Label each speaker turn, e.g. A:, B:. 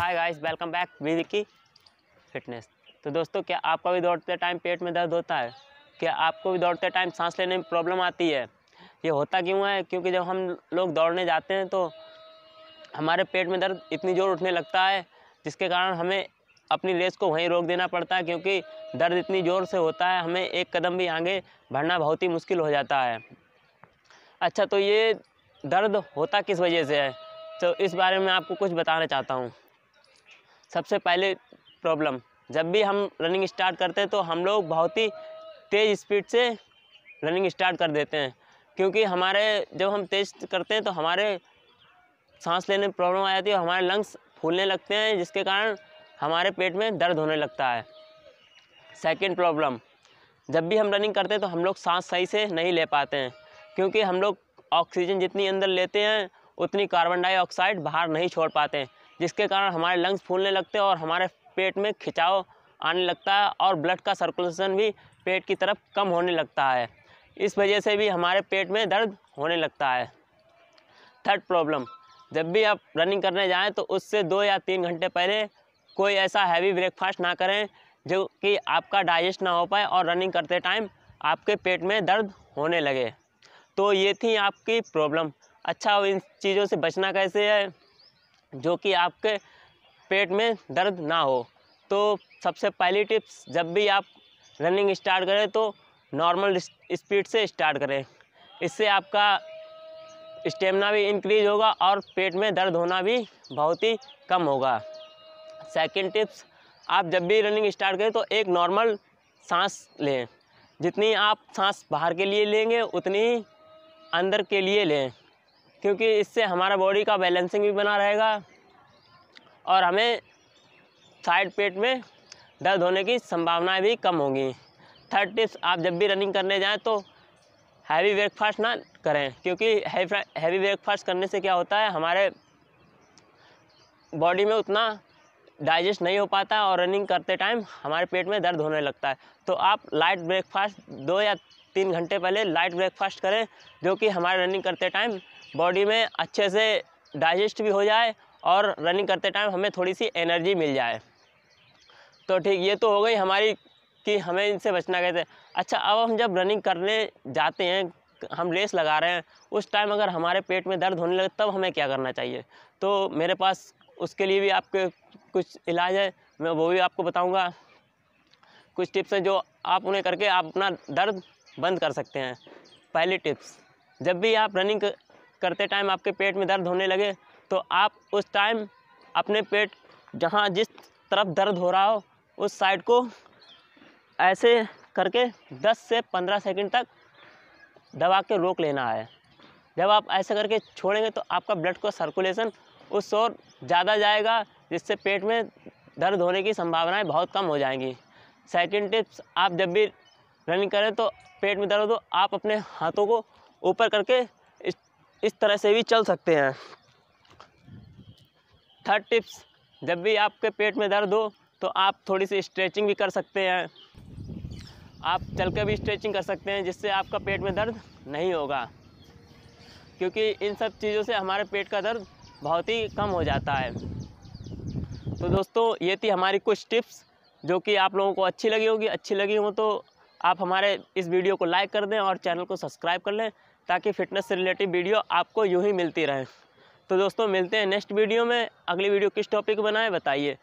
A: hi guys welcome back with की fitness तो दोस्तों क्या आपका भी दौड़ते टाइम पेट में दर्द होता है क्या आपको भी दौड़ते टाइम सांस लेने में प्रॉब्लम आती है ये होता क्यों है क्योंकि जब हम लोग दौड़ने जाते हैं तो हमारे पेट में दर्द इतनी जोर उठने लगता है जिसके कारण हमें अपनी रेस को वहीं रोक देना पड़ता है क्योंकि दर्द इतनी ज़ोर से होता है हमें एक कदम भी आगे बढ़ना बहुत ही मुश्किल हो जाता है अच्छा तो ये दर्द होता किस वजह से है तो इस बारे में आपको कुछ बताना चाहता हूँ सबसे पहले प्रॉब्लम जब भी हम रनिंग स्टार्ट करते हैं तो हम लोग बहुत ही तेज़ स्पीड से रनिंग स्टार्ट कर देते हैं क्योंकि हमारे जब हम तेज करते हैं तो हमारे सांस लेने में प्रॉब्लम आ जाती है हमारे लंग्स फूलने लगते हैं जिसके कारण हमारे पेट में दर्द होने लगता है सेकंड प्रॉब्लम जब भी हम रनिंग करते हैं तो हम लोग सांस सही से नहीं ले पाते हैं क्योंकि हम लोग ऑक्सीजन जितनी अंदर लेते हैं उतनी कार्बन डाइऑक्साइड बाहर नहीं छोड़ पाते हैं जिसके कारण हमारे लंग्स फूलने लगते हैं और हमारे पेट में खिंचाव आने लगता है और ब्लड का सर्कुलेशन भी पेट की तरफ कम होने लगता है इस वजह से भी हमारे पेट में दर्द होने लगता है थर्ड प्रॉब्लम जब भी आप रनिंग करने जाएं तो उससे दो या तीन घंटे पहले कोई ऐसा हैवी ब्रेकफास्ट ना करें जो कि आपका डाइजेस्ट ना हो पाए और रनिंग करते टाइम आपके पेट में दर्द होने लगे तो ये थी आपकी प्रॉब्लम अच्छा इन चीज़ों से बचना कैसे है जो कि आपके पेट में दर्द ना हो तो सबसे पहली टिप्स जब भी आप रनिंग स्टार्ट करें तो नॉर्मल स्पीड से स्टार्ट करें इससे आपका स्टेमिना भी इंक्रीज होगा और पेट में दर्द होना भी बहुत ही कम होगा सेकंड टिप्स आप जब भी रनिंग स्टार्ट करें तो एक नॉर्मल सांस लें जितनी आप सांस बाहर के लिए लेंगे उतनी अंदर के लिए लें क्योंकि इससे हमारा बॉडी का बैलेंसिंग भी बना रहेगा और हमें साइड पेट में दर्द होने की संभावनाएं भी कम होंगी थर्ड टिप्स आप जब भी रनिंग करने जाएं तो हैवी ब्रेकफास्ट ना करें क्योंकि हैवी ब्रेकफास्ट करने से क्या होता है हमारे बॉडी में उतना डाइजेस्ट नहीं हो पाता और रनिंग करते टाइम हमारे पेट में दर्द होने लगता है तो आप लाइट ब्रेकफास्ट दो या तीन घंटे पहले लाइट ब्रेकफास्ट करें जो कि हमारे रनिंग करते टाइम बॉडी में अच्छे से डाइजेस्ट भी हो जाए और रनिंग करते टाइम हमें थोड़ी सी एनर्जी मिल जाए तो ठीक ये तो हो गई हमारी कि हमें इनसे बचना कैसे अच्छा अब हम जब रनिंग करने जाते हैं हम रेस लगा रहे हैं उस टाइम अगर हमारे पेट में दर्द होने लगे तब हमें क्या करना चाहिए तो मेरे पास उसके लिए भी आपके कुछ इलाज है मैं वो भी आपको बताऊंगा कुछ टिप्स हैं जो आप उन्हें करके आप अपना दर्द बंद कर सकते हैं पहली टिप्स जब भी आप रनिंग करते टाइम आपके पेट में दर्द होने लगे तो आप उस टाइम अपने पेट जहाँ जिस तरफ दर्द हो रहा हो उस साइड को ऐसे करके 10 से 15 सेकंड तक दबा के रोक लेना है जब आप ऐसे करके छोड़ेंगे तो आपका ब्लड का सर्कुलेशन उस ओर ज़्यादा जाएगा जिससे पेट में दर्द होने की संभावनाएं बहुत कम हो जाएंगी सेकंड टिप्स आप जब भी रनिंग करें तो पेट में दर्द हो आप अपने हाथों को ऊपर करके इस तरह से भी चल सकते हैं थर्ड टिप्स जब भी आपके पेट में दर्द हो तो आप थोड़ी सी स्ट्रेचिंग भी कर सकते हैं आप चल कर भी स्ट्रेचिंग कर सकते हैं जिससे आपका पेट में दर्द नहीं होगा क्योंकि इन सब चीज़ों से हमारे पेट का दर्द बहुत ही कम हो जाता है तो दोस्तों ये थी हमारी कुछ टिप्स जो कि आप लोगों को अच्छी लगी होगी अच्छी लगी हो तो आप हमारे इस वीडियो को लाइक कर दें और चैनल को सब्सक्राइब कर लें ताकि फ़िटनेस से रिलेटेड वीडियो आपको यूँ ही मिलती रहे तो दोस्तों मिलते हैं नेक्स्ट वीडियो में अगली वीडियो किस टॉपिक बनाए बताइए